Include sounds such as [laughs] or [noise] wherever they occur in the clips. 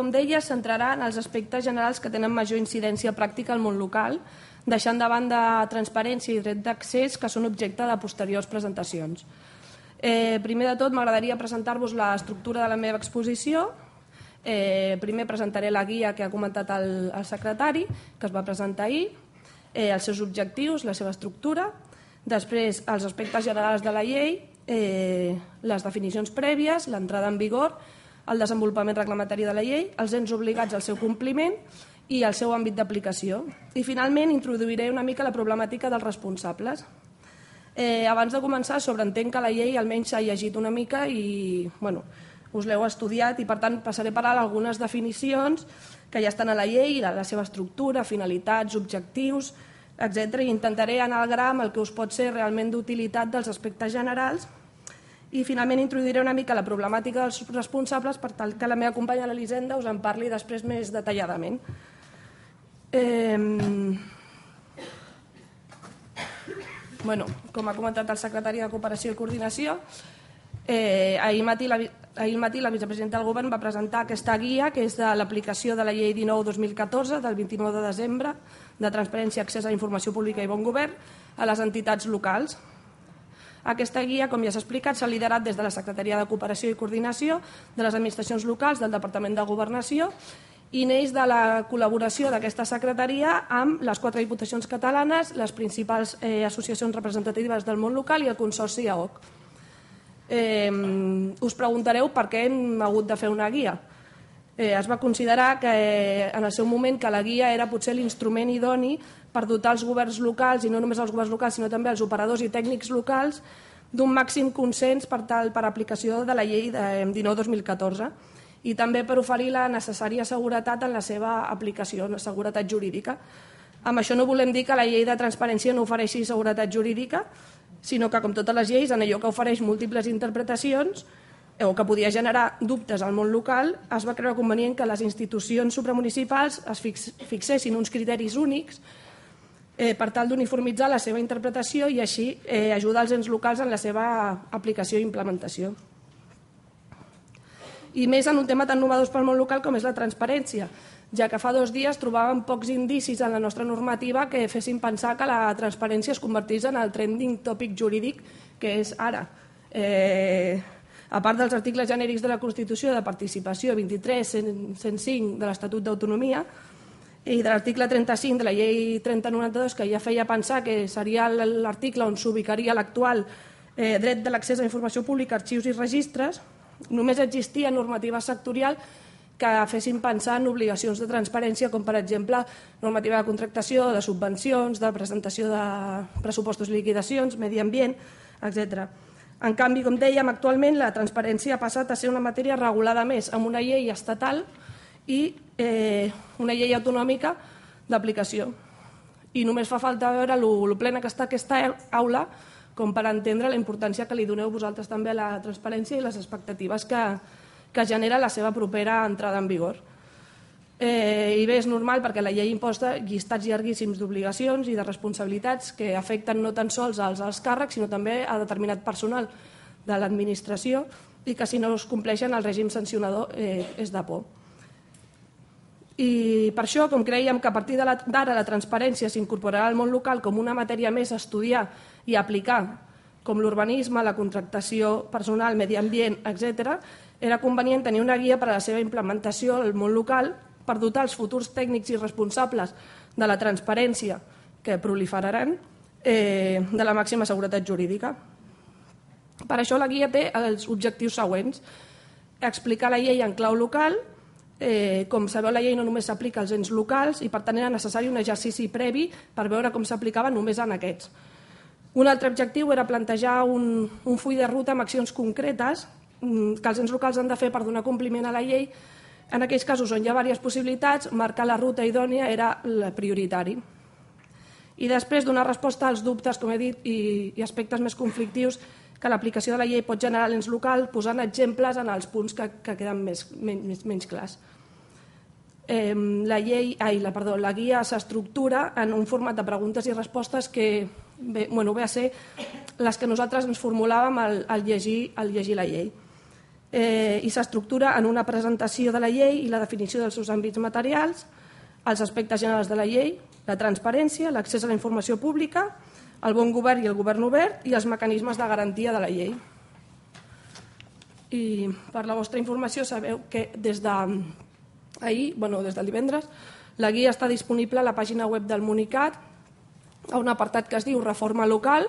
Com deia, centrarà en els aspectes generals que tenen major incidència pràctica al món local, deixant de banda transparència i dret d'accés que són objecte de posteriors presentacions. Eh, primer de tot, m'agradaria presentar-vos l'estructura de la meva exposició. Eh, primer presentaré la guia que ha comentat el, el secretari, que es va presentar ahir, eh, els seus objectius, la seva estructura, després els aspectes generals de la llei, eh, les definicions prèvies, l'entrada en vigor i el desenvolupament reglamentari de la llei, els ens obligats al seu compliment i al seu àmbit d'aplicació. I finalment introduiré una mica la problemàtica dels responsables. Eh, abans de començar, sobreentenc que la llei almenys s'ha llegit una mica i bueno, us l'heu estudiat i per tant passaré per alt algunes definicions que ja estan a la llei, la, la seva estructura, finalitats, objectius, etc. i intentaré anar al amb el que us pot ser realment d'utilitat dels aspectes generals i finalment introduiré una mica la problemàtica dels responsables per tal que la meva companya l'Elisenda us en parli després més detalladament. Eh... Bueno, com ha comentat el secretari de Cooperació i Coordinació, eh, ahir, matí la, ahir matí la vicepresidenta del govern va presentar aquesta guia que és de l'aplicació de la llei 19-2014 del 29 de desembre de transparència, accés a informació pública i bon govern a les entitats locals. Aquesta guia, com ja s'ha explicat, s'ha liderat des de la Secretaria de Cooperació i Coordinació, de les administracions locals, del Departament de Governació i neix de la col·laboració d'aquesta secretaria amb les quatre diputacions catalanes, les principals eh, associacions representatives del món local i el Consorci AOC. Eh, us preguntareu per què hem hagut de fer una guia. Eh, es va considerar que eh, en el seu moment que la guia era potser l'instrument idoni per dotar els governs locals, i no només els governs locals, sinó també els operadors i tècnics locals, d'un màxim consens per, tal, per aplicació de la llei de 19-2014 i també per oferir la necessària seguretat en la seva aplicació, la seguretat jurídica. Amb això no volem dir que la llei de transparència no ofereixi seguretat jurídica, sinó que, com totes les lleis, en allò que ofereix múltiples interpretacions o que podia generar dubtes al món local, es va creure convenient que les institucions supramunicipals es fixessin uns criteris únics eh, per tal d'uniformitzar la seva interpretació i així eh, ajudar els ens locals en la seva aplicació i implementació. I més en un tema tan novedós pel món local com és la transparència, ja que fa dos dies trobàvem pocs indicis en la nostra normativa que fessin pensar que la transparència es convertís en el trending tòpic jurídic que és ara. Eh, a part dels articles genèrics de la Constitució de participació 23, 105 de l'Estatut d'Autonomia, i de l'article 35 de la llei 3092, que ja feia pensar que seria l'article on s'ubicaria l'actual eh, dret de l'accés a informació pública, arxius i registres, només existia normativa sectorial que fessin pensar en obligacions de transparència, com per exemple normativa de contractació, de subvencions, de presentació de pressupostos i liquidacions, medi ambient, etc. En canvi, com dèiem, actualment la transparència ha passat a ser una matèria regulada més amb una llei estatal, i eh, una llei autonòmica d'aplicació. I només fa falta veure el plena que està aquesta aula com per entendre la importància que li doneu vosaltres també a la transparència i les expectatives que, que genera la seva propera entrada en vigor. Eh, I bé, és normal perquè la llei imposta llistats llarguíssims d'obligacions i de responsabilitats que afecten no tan sols als, als càrrecs, sinó també a determinat personal de l'administració i que si no es compleixen el règim sancionador eh, és de por. I per això, com creiem que a partir d'ara la transparència s'incorporarà al món local com una matèria més a estudiar i aplicar, com l'urbanisme, la contractació personal, medi ambient, etc., era convenient tenir una guia per a la seva implementació al món local per dotar els futurs tècnics i responsables de la transparència que proliferaran eh, de la màxima seguretat jurídica. Per això la guia té els objectius següents. Explicar la llei en clau local, Eh, com sabeu, la llei no només s'aplica als ens locals i, per tant, era necessari un exercici previ per veure com s'aplicava només en aquests. Un altre objectiu era plantejar un, un full de ruta amb accions concretes mm, que els ens locals han de fer per donar compliment a la llei. En aquells casos on hi ha diverses possibilitats, marcar la ruta idònia era el prioritari. I després donar resposta als dubtes, com he dit, i, i aspectes més conflictius que l'aplicació de la llei pot generar a l'ens local, posant exemples en els punts que, que queden més, menys, menys clars eh, la llei, ai, la, perdó, la guia s'estructura en un format de preguntes i respostes que bé, bueno, ve a ser les que nosaltres ens formulàvem al, al, llegir, al llegir la llei. Eh, I s'estructura en una presentació de la llei i la definició dels seus àmbits materials, els aspectes generals de la llei, la transparència, l'accés a la informació pública, el bon govern i el govern obert i els mecanismes de garantia de la llei. I per la vostra informació sabeu que des de ahir, bueno, des del divendres, la guia està disponible a la pàgina web del Municat, a un apartat que es diu Reforma local,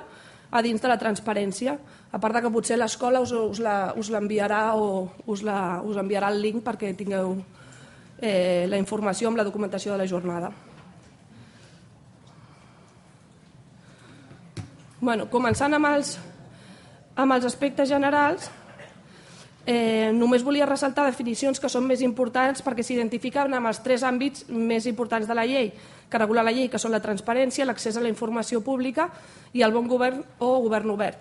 a dins de la transparència. A part de que potser l'escola us, us l'enviarà o us, la, us enviarà el link perquè tingueu eh, la informació amb la documentació de la jornada. Bueno, començant amb els, amb els aspectes generals, Eh, només volia ressaltar definicions que són més importants perquè s'identifiquen amb els tres àmbits més importants de la llei, que regula la llei, que són la transparència, l'accés a la informació pública i el bon govern o govern obert.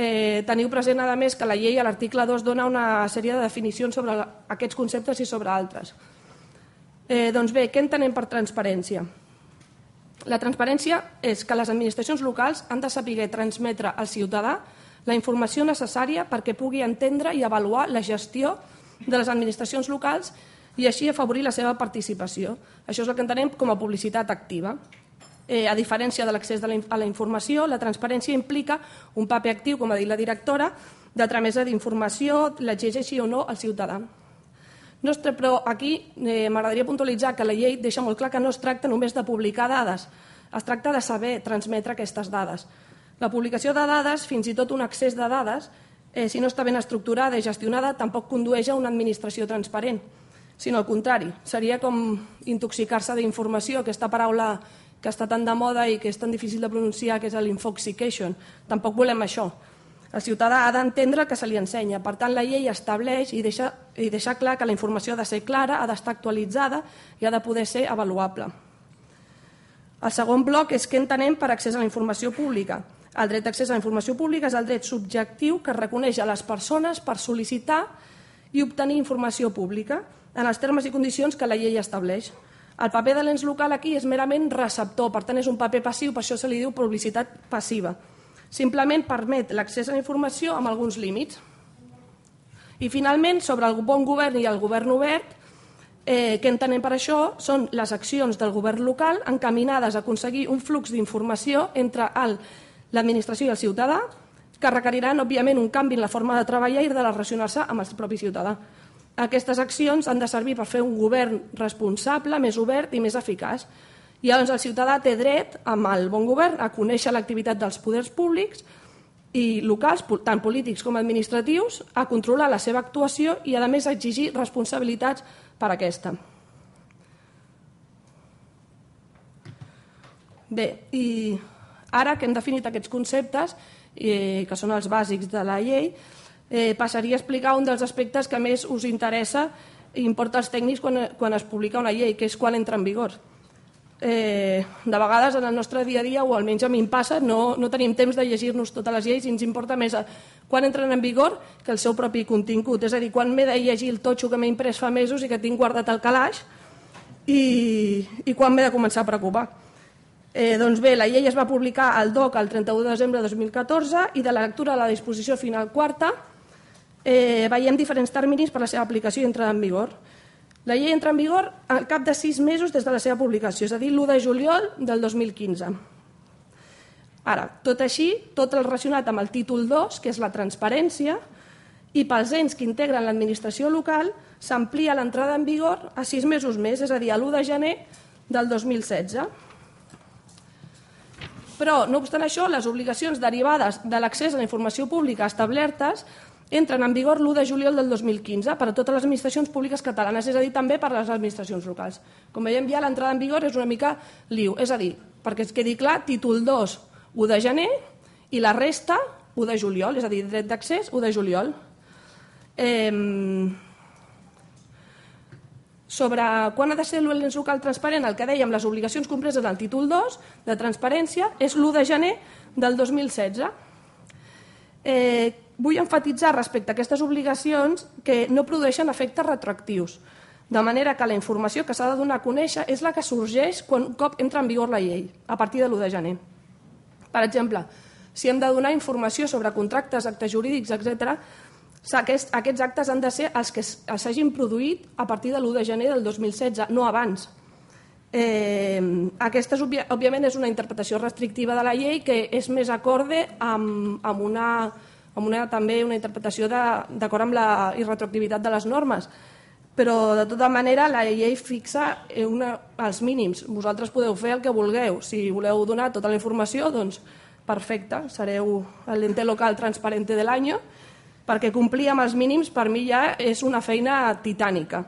Eh, teniu present, a més, que la llei a l'article 2 dona una sèrie de definicions sobre aquests conceptes i sobre altres. Eh, doncs bé, què entenem per transparència? La transparència és que les administracions locals han de saber transmetre al ciutadà la informació necessària perquè pugui entendre i avaluar la gestió de les administracions locals i així afavorir la seva participació. Això és el que entenem com a publicitat activa. Eh, a diferència de l'accés a la informació, la transparència implica un paper actiu, com ha dit la directora, de tramesa d'informació, l'exigeixi o no al ciutadà. Nostre, però aquí eh, m'agradaria puntualitzar que la llei deixa molt clar que no es tracta només de publicar dades, es tracta de saber transmetre aquestes dades. La publicació de dades, fins i tot un accés de dades, eh, si no està ben estructurada i gestionada, tampoc condueix a una administració transparent, sinó al contrari. Seria com intoxicar-se d'informació, aquesta paraula que està tan de moda i que és tan difícil de pronunciar, que és l'infoxication. Tampoc volem això. El ciutadà ha d'entendre el que se li ensenya. Per tant, la llei estableix i deixa, i deixa clar que la informació ha de ser clara, ha d'estar actualitzada i ha de poder ser avaluable. El segon bloc és què entenem per accés a la informació pública. El dret d'accés a la informació pública és el dret subjectiu que reconeix a les persones per sol·licitar i obtenir informació pública en els termes i condicions que la llei estableix. El paper de l'ens local aquí és merament receptor, per tant és un paper passiu, per això se li diu publicitat passiva. Simplement permet l'accés a la informació amb alguns límits. I finalment, sobre el bon govern i el govern obert, eh, que entenem per això són les accions del govern local encaminades a aconseguir un flux d'informació entre el l'administració i el ciutadà, que requeriran, òbviament, un canvi en la forma de treballar i de relacionar-se amb el propi ciutadà. Aquestes accions han de servir per fer un govern responsable, més obert i més eficaç. I llavors doncs, el ciutadà té dret, amb el bon govern, a conèixer l'activitat dels poders públics i locals, tant polítics com administratius, a controlar la seva actuació i, a més, a exigir responsabilitats per aquesta. Bé, i Ara que hem definit aquests conceptes, eh, que són els bàsics de la llei, eh, passaria a explicar un dels aspectes que més us interessa i importa als tècnics quan, quan es publica una llei, que és quan entra en vigor. Eh, de vegades en el nostre dia a dia, o almenys a mi em passa, no, no tenim temps de llegir-nos totes les lleis i ens importa més a, quan entren en vigor que el seu propi contingut. És a dir, quan m'he de llegir el totxo que m'he imprès fa mesos i que tinc guardat al calaix i, i quan m'he de començar a preocupar. Eh, doncs bé, la llei es va publicar al DOC el 31 de desembre de 2014 i de la lectura de la disposició final quarta eh, veiem diferents terminis per a la seva aplicació i entrada en vigor. La llei entra en vigor al cap de sis mesos des de la seva publicació, és a dir, l'1 de juliol del 2015. Ara, tot així, tot el relacionat amb el títol 2, que és la transparència, i pels ens que integren l'administració local, s'amplia l'entrada en vigor a sis mesos més, és a dir, l'1 de gener del 2016 però, no obstant això, les obligacions derivades de l'accés a la informació pública establertes entren en vigor l'1 de juliol del 2015 per a totes les administracions públiques catalanes, és a dir, també per a les administracions locals. Com veiem, ja l'entrada en vigor és una mica liu, és a dir, perquè es quedi clar, títol 2, 1 de gener, i la resta, 1 de juliol, és a dir, dret d'accés, 1 de juliol. Eh, sobre quan ha de ser l'ens local transparent, el que dèiem, les obligacions compreses del títol 2 de transparència, és l'1 de gener del 2016. Eh, vull enfatitzar respecte a aquestes obligacions que no produeixen efectes retroactius, de manera que la informació que s'ha de donar a conèixer és la que sorgeix quan cop entra en vigor la llei, a partir de l'1 de gener. Per exemple, si hem de donar informació sobre contractes, actes jurídics, etc., aquest, aquests actes han de ser els que s'hagin produït a partir de l'1 de gener del 2016, no abans. Eh, aquesta, és, òbviament, és una interpretació restrictiva de la llei que és més acorde amb, amb, una, amb una, també una interpretació d'acord amb la irretroactivitat de les normes. Però, de tota manera, la llei fixa eh, una, els mínims. Vosaltres podeu fer el que vulgueu. Si voleu donar tota la informació, doncs perfecte, sereu l'ente local transparente de l'any perquè complir amb els mínims per mi ja és una feina titànica.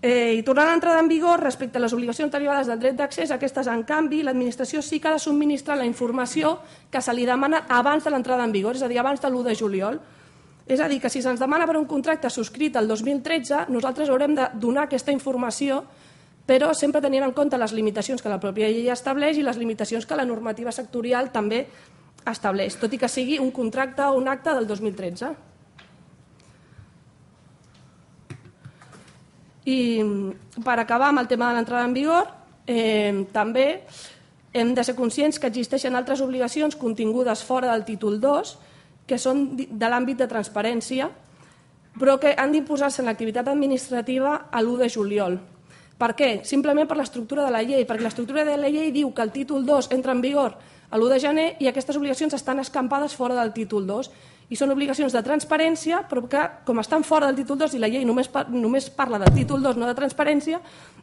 Eh, I tornant a entrar en vigor, respecte a les obligacions derivades del dret d'accés, aquestes, en canvi, l'administració sí que ha de subministrar la informació que se li demana abans de l'entrada en vigor, és a dir, abans de l'1 de juliol. És a dir, que si se'ns demana per un contracte subscrit el 2013, nosaltres haurem de donar aquesta informació, però sempre tenint en compte les limitacions que la pròpia llei estableix i les limitacions que la normativa sectorial també estableix, tot i que sigui un contracte o un acte del 2013. I per acabar amb el tema de l'entrada en vigor, eh, també hem de ser conscients que existeixen altres obligacions contingudes fora del títol 2 que són de l'àmbit de transparència, però que han d'imposar-se en l'activitat administrativa a l'1 de juliol, per què? Simplement per l'estructura de la llei, perquè l'estructura de la llei diu que el títol 2 entra en vigor a l'1 de gener i aquestes obligacions estan escampades fora del títol 2 i són obligacions de transparència, però que com estan fora del títol 2 i la llei només, només parla del títol 2, no de transparència,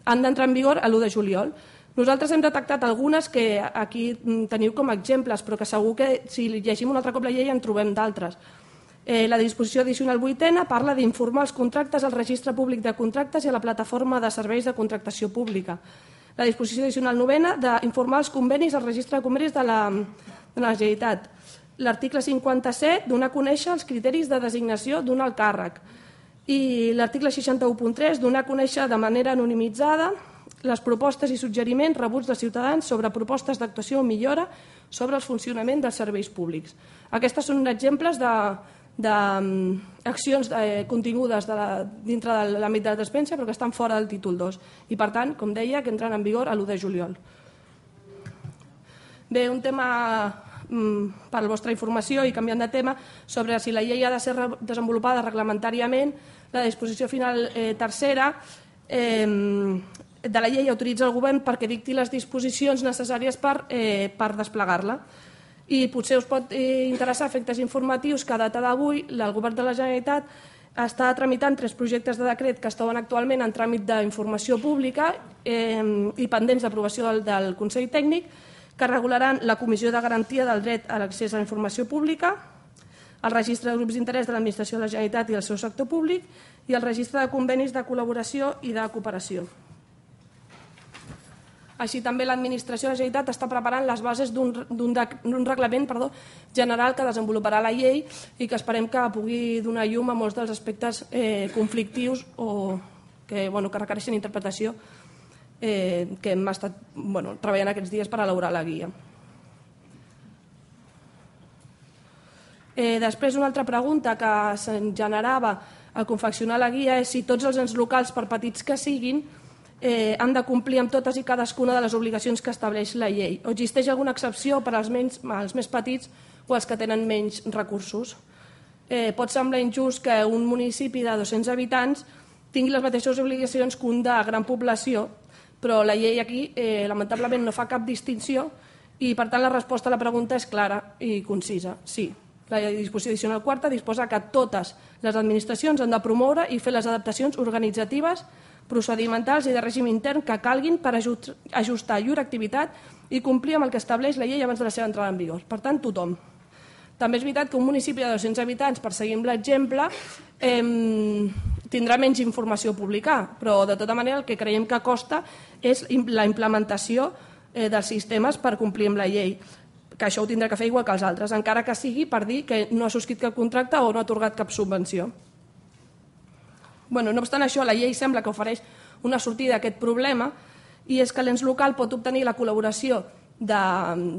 han d'entrar en vigor a l'1 de juliol. Nosaltres hem detectat algunes que aquí mm, teniu com a exemples, però que segur que si llegim un altre cop la llei en trobem d'altres. Eh, la disposició addicional vuitena parla d'informar els contractes al registre públic de contractes i a la plataforma de serveis de contractació pública. La disposició addicional novena d'informar els convenis al registre de convenis de la, de la Generalitat. L'article 57 donar a conèixer els criteris de designació d'un alt càrrec. I l'article 61.3 donar a conèixer de manera anonimitzada les propostes i suggeriments rebuts de ciutadans sobre propostes d'actuació o millora sobre el funcionament dels serveis públics. Aquestes són exemples de, d'accions mm, eh, contingudes de la, dintre de l'àmbit de la transparència però que estan fora del títol 2 i per tant, com deia, que entren en vigor a l'1 de juliol. Bé, un tema mm, per la vostra informació i canviant de tema, sobre si la llei ha de ser desenvolupada reglamentàriament, la disposició final eh, tercera eh, de la llei autoritza el govern perquè dicti les disposicions necessàries per, eh, per desplegar-la. I potser us pot eh, interessar efectes informatius que a data d'avui el govern de la Generalitat està tramitant tres projectes de decret que estaven actualment en tràmit d'informació pública eh, i pendents d'aprovació del, del Consell Tècnic que regularan la Comissió de Garantia del Dret a l'accés a la Informació Pública, el Registre de Grups d'Interès de l'Administració de la Generalitat i el seu sector públic i el Registre de Convenis de Col·laboració i de Cooperació. Així també l'Administració de la Generalitat està preparant les bases d'un reglament perdó, general que desenvoluparà la llei i que esperem que pugui donar llum a molts dels aspectes eh, conflictius o que, bueno, que requereixen interpretació eh, que hem estat bueno, treballant aquests dies per elaborar la guia. Eh, després, una altra pregunta que se'n generava al confeccionar la guia és si tots els ens locals, per petits que siguin, eh, han de complir amb totes i cadascuna de les obligacions que estableix la llei. O existeix alguna excepció per als, menys, als més petits o els que tenen menys recursos. Eh, pot semblar injust que un municipi de 200 habitants tingui les mateixes obligacions que un de gran població, però la llei aquí, eh, lamentablement, no fa cap distinció i, per tant, la resposta a la pregunta és clara i concisa. Sí, la disposició adicional quarta disposa que totes les administracions han de promoure i fer les adaptacions organitzatives procedimentals i de règim intern que calguin per ajustar llur activitat i complir amb el que estableix la llei abans de la seva entrada en vigor. Per tant, tothom. També és veritat que un municipi de 200 habitants, per seguir amb l'exemple, tindrà menys informació a publicar, però de tota manera el que creiem que costa és la implementació eh, dels sistemes per complir amb la llei que això ho tindrà que fer igual que els altres, encara que sigui per dir que no ha subscrit cap contracte o no ha atorgat cap subvenció. Bueno, no obstant això, la llei sembla que ofereix una sortida a aquest problema i és que l'ens local pot obtenir la col·laboració de,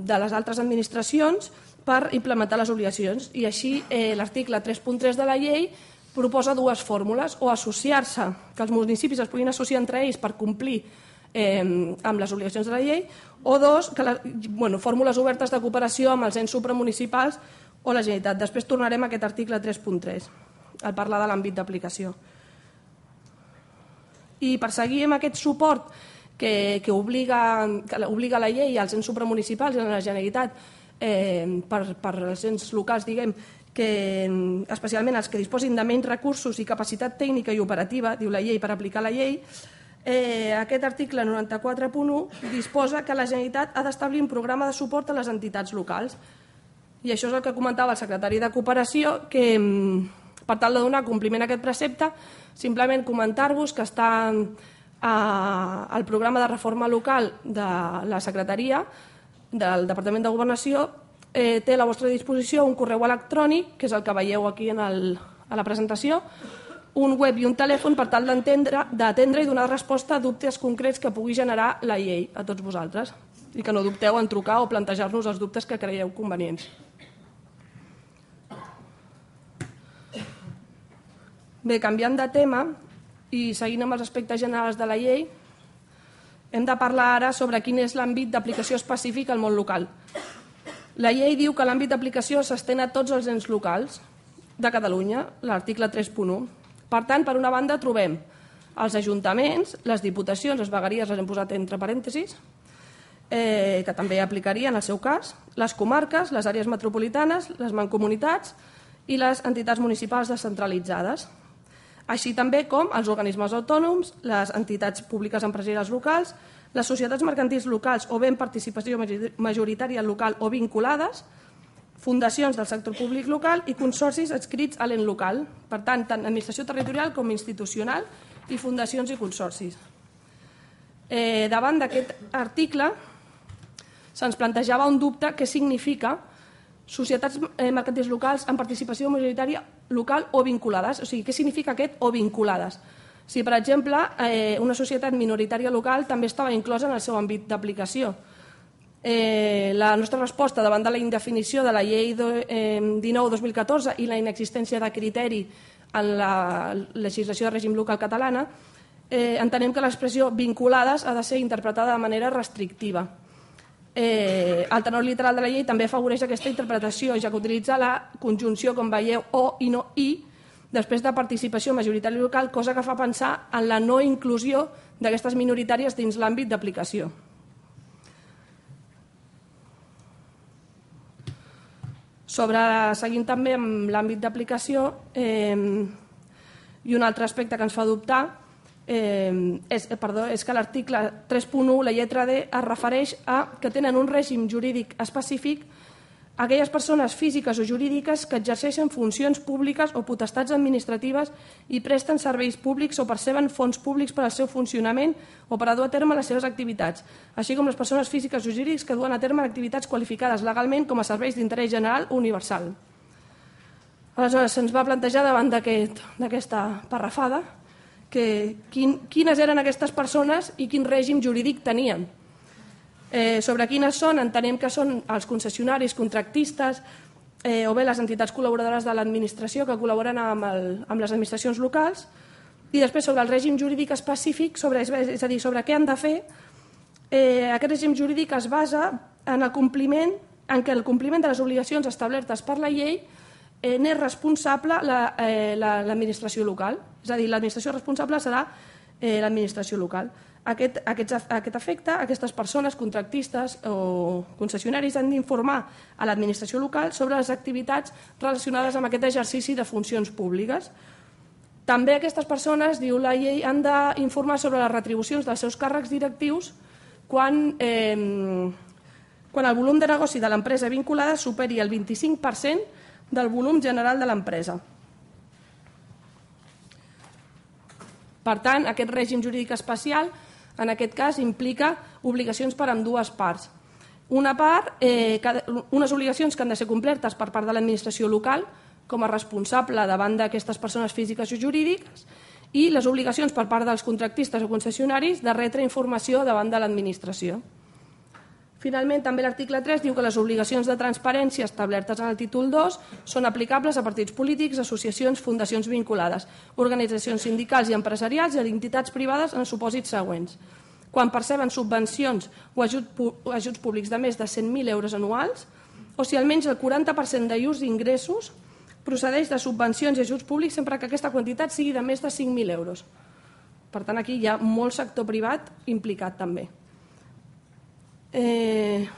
de les altres administracions per implementar les obligacions i així eh, l'article 3.3 de la llei proposa dues fórmules, o associar-se, que els municipis es puguin associar entre ells per complir eh, amb les obligacions de la llei, o dos, que la, bueno, fórmules obertes de cooperació amb els ens supramunicipals o la Generalitat. Després tornarem a aquest article 3.3, al parlar de l'àmbit d'aplicació. I perseguir amb aquest suport que, que, obliga, que obliga la llei als ens supramunicipals i a la Generalitat eh, per, per als ens locals, diguem, que especialment els que disposin de menys recursos i capacitat tècnica i operativa, diu la llei, per aplicar la llei, eh, aquest article 94.1 disposa que la Generalitat ha d'establir un programa de suport a les entitats locals. I això és el que comentava el secretari de Cooperació, que, mm, per tal de donar compliment a aquest precepte, simplement comentar-vos que està al eh, programa de reforma local de la Secretaria del Departament de Governació eh, té a la vostra disposició un correu electrònic, que és el que veieu aquí en el, a la presentació, un web i un telèfon per tal d'atendre i donar resposta a dubtes concrets que pugui generar la llei a tots vosaltres i que no dubteu en trucar o plantejar-nos els dubtes que creieu convenients. Bé, canviant de tema i seguint amb els aspectes generals de la llei, hem de parlar ara sobre quin és l'àmbit d'aplicació específic al món local. La llei diu que l'àmbit d'aplicació s'estén a tots els ens locals de Catalunya, l'article 3.1. Per tant, per una banda, trobem els ajuntaments, les diputacions, les vegueries les hem posat entre parèntesis, eh, que també aplicarien el seu cas, les comarques, les àrees metropolitanes, les mancomunitats i les entitats municipals descentralitzades així també com els organismes autònoms, les entitats públiques empresarials locals, les societats mercantils locals o bé en participació majoritària local o vinculades, fundacions del sector públic local i consorcis adscrits a l'ent local, per tant, tant administració territorial com institucional i fundacions i consorcis. Eh, davant d'aquest article se'ns plantejava un dubte què significa societats eh, mercantils locals en participació majoritària local o vinculades. O sigui, què significa aquest o vinculades? Si, per exemple, eh, una societat minoritària local també estava inclosa en el seu àmbit d'aplicació. Eh, la nostra resposta davant de la indefinició de la llei eh, 19-2014 i la inexistència de criteri en la legislació de règim local catalana, eh, entenem que l'expressió vinculades ha de ser interpretada de manera restrictiva eh, el tenor literal de la llei també afavoreix aquesta interpretació, ja que utilitza la conjunció, com veieu, o i no i, després de participació majoritària local, cosa que fa pensar en la no inclusió d'aquestes minoritàries dins l'àmbit d'aplicació. Sobre, seguint també amb l'àmbit d'aplicació, eh, i un altre aspecte que ens fa dubtar eh, és, eh, perdó, és que l'article 3.1, la lletra D, es refereix a que tenen un règim jurídic específic aquelles persones físiques o jurídiques que exerceixen funcions públiques o potestats administratives i presten serveis públics o perceben fons públics per al seu funcionament o per a dur a terme les seves activitats, així com les persones físiques o jurídics que duen a terme activitats qualificades legalment com a serveis d'interès general universal. Aleshores, se'ns va plantejar davant d'aquesta aquest, parrafada que quin, quines eren aquestes persones i quin règim jurídic tenien. Eh, sobre quines són, entenem que són els concessionaris, contractistes eh, o bé les entitats col·laboradores de l'administració que col·laboren amb, el, amb les administracions locals i després sobre el règim jurídic específic, sobre, és a dir, sobre què han de fer, eh, aquest règim jurídic es basa en el compliment en què el compliment de les obligacions establertes per la llei Eh, n'és responsable l'administració la, eh, la, local. És a dir, l'administració responsable serà eh, l'administració local. Aquest, aquest, aquest efecte, aquestes persones, contractistes o concessionaris han d'informar a l'administració local sobre les activitats relacionades amb aquest exercici de funcions públiques. També aquestes persones, diu la llei, han d'informar sobre les retribucions dels seus càrrecs directius quan, eh, quan el volum de negoci de l'empresa vinculada superi el 25% del volum general de l'empresa. Per tant, aquest règim jurídic especial, en aquest cas, implica obligacions per amb dues parts. Una part, eh, que, unes obligacions que han de ser complertes per part de l'administració local com a responsable davant d'aquestes persones físiques o jurídiques i les obligacions per part dels contractistes o concessionaris de retre informació davant de l'administració. Finalment, també l'article 3 diu que les obligacions de transparència establertes en el títol 2 són aplicables a partits polítics, associacions, fundacions vinculades, organitzacions sindicals i empresarials i a entitats privades en supòsits següents. Quan perceben subvencions o ajuts públics de més de 100.000 euros anuals, o si almenys el 40% de llurs ingressos procedeix de subvencions i ajuts públics sempre que aquesta quantitat sigui de més de 5.000 euros. Per tant, aquí hi ha molt sector privat implicat també. Eh,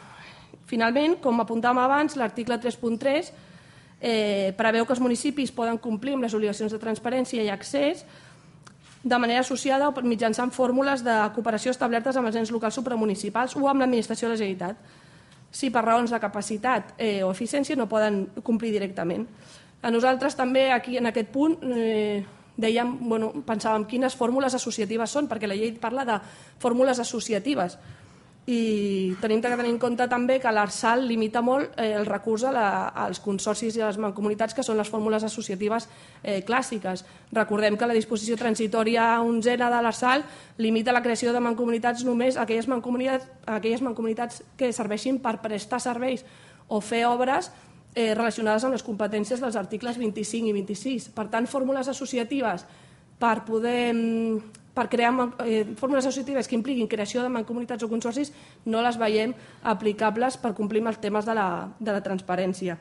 finalment, com apuntàvem abans, l'article 3.3 eh, preveu que els municipis poden complir amb les obligacions de transparència i accés de manera associada o mitjançant fórmules de cooperació establertes amb els ens locals supramunicipals o amb l'administració de la Generalitat, si per raons de capacitat eh, o eficiència no poden complir directament. A nosaltres també, aquí en aquest punt, eh, dèiem, bueno, pensàvem quines fórmules associatives són, perquè la llei parla de fórmules associatives, i tenim que tenir en compte també que l'Arsal limita molt eh, el recurs a la, als consorcis i a les mancomunitats, que són les fórmules associatives eh, clàssiques. Recordem que la disposició transitòria onzena de l'Arsal limita la creació de mancomunitats només a aquelles mancomunitats, a aquelles mancomunitats que serveixin per prestar serveis o fer obres eh, relacionades amb les competències dels articles 25 i 26. Per tant, fórmules associatives per poder mm, per crear eh, fórmules associatives que impliquin creació de mancomunitats o consorcis no les veiem aplicables per complir amb els temes de la, de la transparència.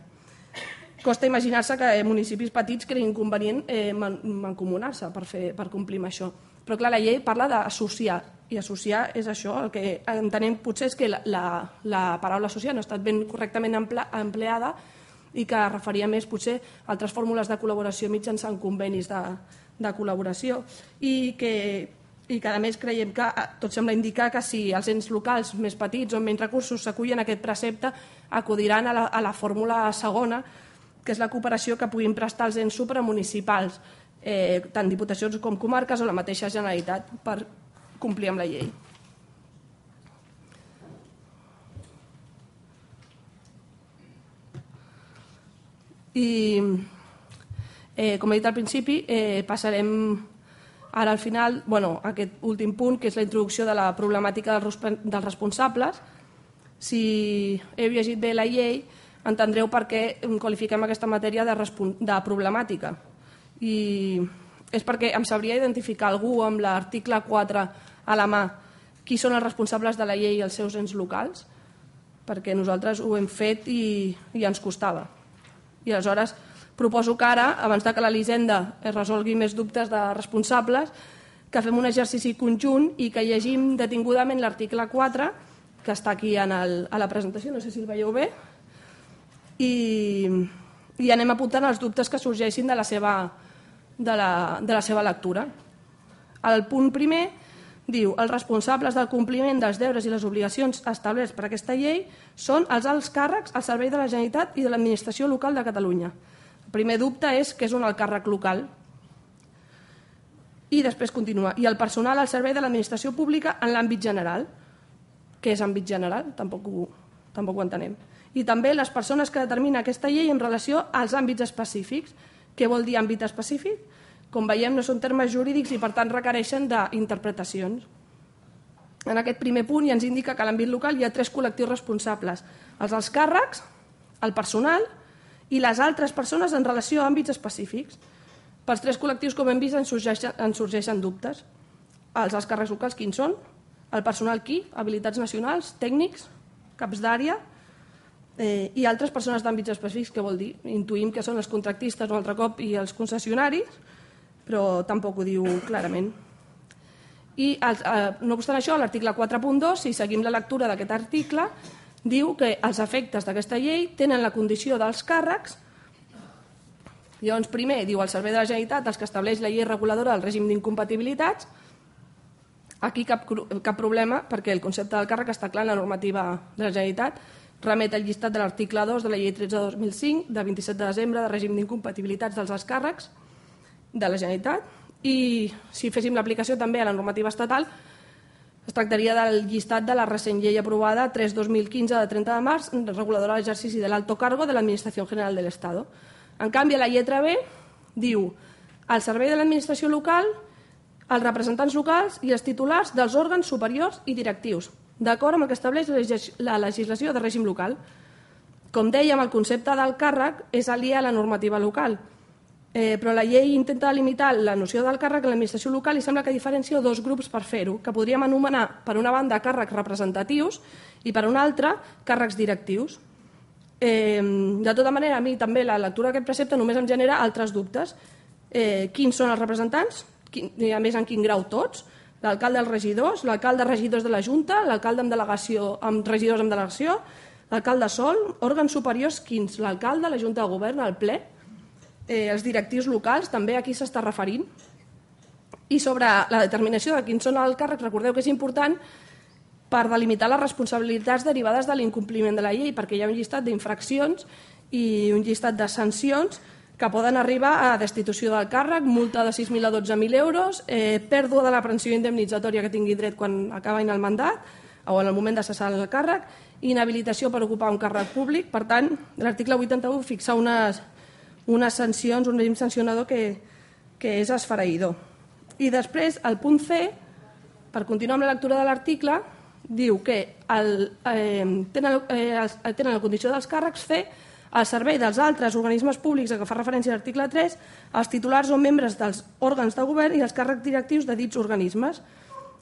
Costa imaginar-se que eh, municipis petits creïn convenient eh, mancomunar-se per, fer, per complir amb això. Però clar, la llei parla d'associar, i associar és això, el que entenem potser és que la, la, la paraula associar no ha estat ben correctament empleada i que referia més potser a altres fórmules de col·laboració mitjançant convenis de, de col·laboració i que i que, a més, creiem que eh, tot sembla indicar que si els ens locals més petits o menys recursos s'acullen aquest precepte, acudiran a la, a la fórmula segona, que és la cooperació que puguin prestar els ens supramunicipals, eh, tant diputacions com comarques o la mateixa Generalitat, per complir amb la llei. I Eh, com he dit al principi, eh, passarem ara al final bueno, aquest últim punt, que és la introducció de la problemàtica dels responsables. Si heu llegit bé la llei, entendreu per què qualifiquem aquesta matèria de, de problemàtica. I és perquè em sabria identificar algú amb l'article 4 a la mà qui són els responsables de la llei i els seus ens locals, perquè nosaltres ho hem fet i, i ens costava. I aleshores Proposo que ara, abans de que l'Elisenda es resolgui més dubtes de responsables, que fem un exercici conjunt i que llegim detingudament l'article 4, que està aquí en el, a la presentació, no sé si el veieu bé, i, i anem apuntant els dubtes que sorgeixin de la seva, de la, de la seva lectura. El punt primer diu els responsables del compliment dels deures i les obligacions establerts per aquesta llei són els alts càrrecs al servei de la Generalitat i de l'administració local de Catalunya primer dubte és que és un alcàrrec càrrec local. I després continua. I el personal al servei de l'administració pública en l'àmbit general. Què és àmbit general? Tampoc ho, tampoc ho entenem. I també les persones que determina aquesta llei en relació als àmbits específics. Què vol dir àmbit específic? Com veiem, no són termes jurídics i, per tant, requereixen d'interpretacions. En aquest primer punt ja ens indica que a l'àmbit local hi ha tres col·lectius responsables. Els alts càrrecs, el personal i les altres persones en relació a àmbits específics. Pels tres col·lectius, com hem vist, en sorgeixen, en sorgeixen dubtes. Els als càrrecs locals, quins són? El personal qui? Habilitats nacionals? Tècnics? Caps d'àrea? Eh, I altres persones d'àmbits específics, què vol dir? Intuïm que són els contractistes un altre cop i els concessionaris, però tampoc ho diu clarament. I, eh, no obstant això, l'article 4.2, si seguim la lectura d'aquest article, diu que els efectes d'aquesta llei tenen la condició dels càrrecs Llavors, primer, diu el Servei de la Generalitat, els que estableix la llei reguladora del règim d'incompatibilitats, aquí cap, cap problema, perquè el concepte del càrrec està clar en la normativa de la Generalitat, remet al llistat de l'article 2 de la llei 13 de 2005, de 27 de desembre, de règim d'incompatibilitats dels càrrecs de la Generalitat, i si féssim l'aplicació també a la normativa estatal, es tractaria del llistat de la recent llei aprovada 3-2015 de 30 de març, reguladora de l'exercici de l'alto cargo de l'Administració General de l'Estat. En canvi, la lletra B diu al servei de l'administració local, els representants locals i els titulars dels òrgans superiors i directius, d'acord amb el que estableix la legislació de règim local. Com dèiem, el concepte del càrrec és aliar a la normativa local, Eh, però la llei intenta limitar la noció del càrrec a l'administració local i sembla que diferencia dos grups per fer-ho, que podríem anomenar per una banda càrrecs representatius i per una altra càrrecs directius. Eh, de tota manera, a mi també la lectura d'aquest precepte només em genera altres dubtes. Eh, quins són els representants? Quin, a més, en quin grau tots? L'alcalde, dels regidors? L'alcalde, regidors de la Junta? L'alcalde amb delegació, amb regidors amb delegació? L'alcalde sol? Òrgans superiors, quins? L'alcalde, la Junta de Govern, el ple? eh, els directius locals, també aquí s'està referint. I sobre la determinació de quins són els càrrecs, recordeu que és important per delimitar les responsabilitats derivades de l'incompliment de la llei, perquè hi ha un llistat d'infraccions i un llistat de sancions que poden arribar a destitució del càrrec, multa de 6.000 a 12.000 euros, eh, pèrdua de la pensió indemnitzatòria que tingui dret quan acabin el mandat o en el moment de cessar el càrrec, inhabilitació per ocupar un càrrec públic. Per tant, l'article 81 fixa unes, unes sancions, un règim sancionador que, que és esfereïdor. I després, el punt C, per continuar amb la lectura de l'article, diu que el, eh, tenen, eh, eh tenen la condició dels càrrecs fer al servei dels altres organismes públics a què fa referència l'article 3, els titulars o membres dels òrgans de govern i els càrrecs directius de dits organismes.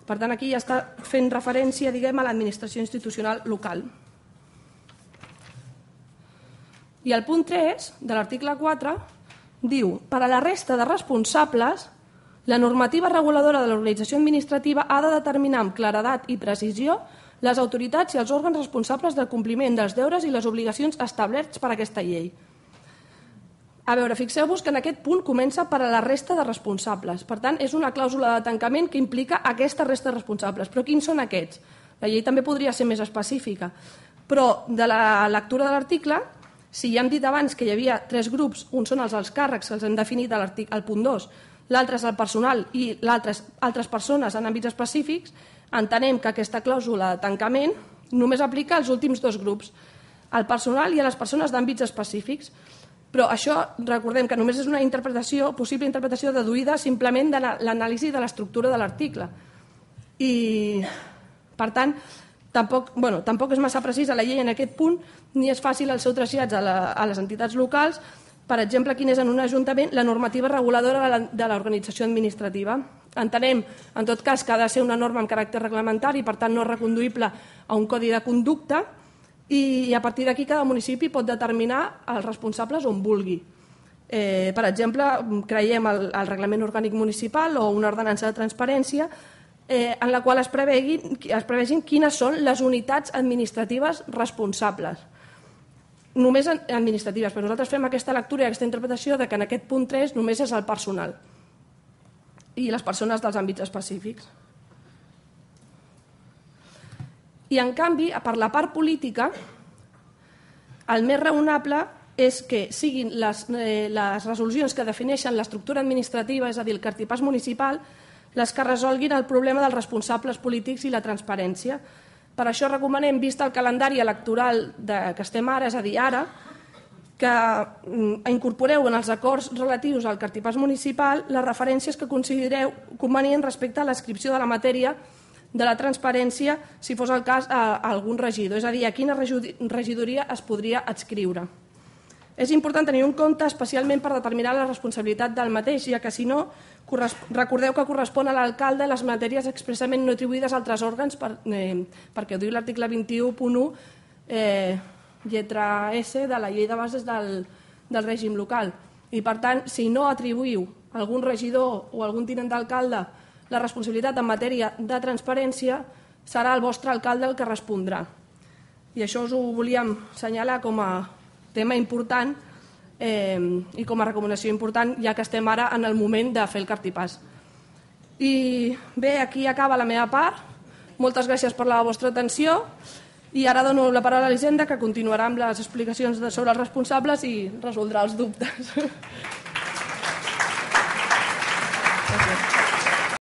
Per tant, aquí ja està fent referència diguem, a l'administració institucional local. I el punt 3 de l'article 4 diu per a la resta de responsables la normativa reguladora de l'organització administrativa ha de determinar amb claredat i precisió les autoritats i els òrgans responsables del compliment dels deures i les obligacions establerts per aquesta llei. A veure, fixeu-vos que en aquest punt comença per a la resta de responsables. Per tant, és una clàusula de tancament que implica aquesta resta de responsables. Però quins són aquests? La llei també podria ser més específica. Però de la lectura de l'article si ja hem dit abans que hi havia tres grups, un són els alts càrrecs, que els han definit a al punt 2, l'altre és el personal i l'altres altres persones en àmbits específics, entenem que aquesta clàusula de tancament només aplica als últims dos grups, al personal i a les persones d'àmbits específics. Però això, recordem que només és una interpretació, possible interpretació deduïda simplement de l'anàlisi de l'estructura de l'article. I, per tant, Tampoc, bueno, tampoc és massa precisa la llei en aquest punt ni és fàcil el seu trasllat a, la, a les entitats locals, per exemple, quin és en un ajuntament la normativa reguladora de l'organització administrativa. Entenem, en tot cas, que ha de ser una norma amb caràcter reglamentari, per tant no reconduïble a un codi de conducta, i a partir d'aquí cada municipi pot determinar els responsables on vulgui. Eh, per exemple, creiem el, el reglament orgànic municipal o una ordenança de transparència eh, en la qual es, preveguin, es prevegin quines són les unitats administratives responsables. Només administratives, però nosaltres fem aquesta lectura i aquesta interpretació de que en aquest punt 3 només és el personal i les persones dels àmbits específics. I, en canvi, per la part política, el més raonable és que siguin les, eh, les resolucions que defineixen l'estructura administrativa, és a dir, el cartipàs municipal, les que resolguin el problema dels responsables polítics i la transparència. Per això recomanem, vist el calendari electoral de, que estem ara, és a dir, ara, que mm, incorporeu en els acords relatius al cartipàs municipal les referències que considereu convenient respecte a l'escripció de la matèria de la transparència, si fos el cas, a, a algun regidor, és a dir, a quina regidoria es podria adscriure. És important tenir un compte especialment per determinar la responsabilitat del mateix, ja que si no Recordeu que correspon a l'alcalde les matèries expressament no atribuïdes a altres òrgans per, eh, perquè ho diu l'article 21.1 eh, lletra S de la llei de bases del, del règim local. I per tant, si no atribuïu algun regidor o algun tinent d'alcalde la responsabilitat en matèria de transparència, serà el vostre alcalde el que respondrà. I això us ho volíem assenyalar com a tema important eh, i com a recomanació important, ja que estem ara en el moment de fer el cartipàs. I bé, aquí acaba la meva part. Moltes gràcies per la vostra atenció i ara dono la paraula a l'Hisenda que continuarà amb les explicacions sobre els responsables i resoldrà els dubtes. [laughs]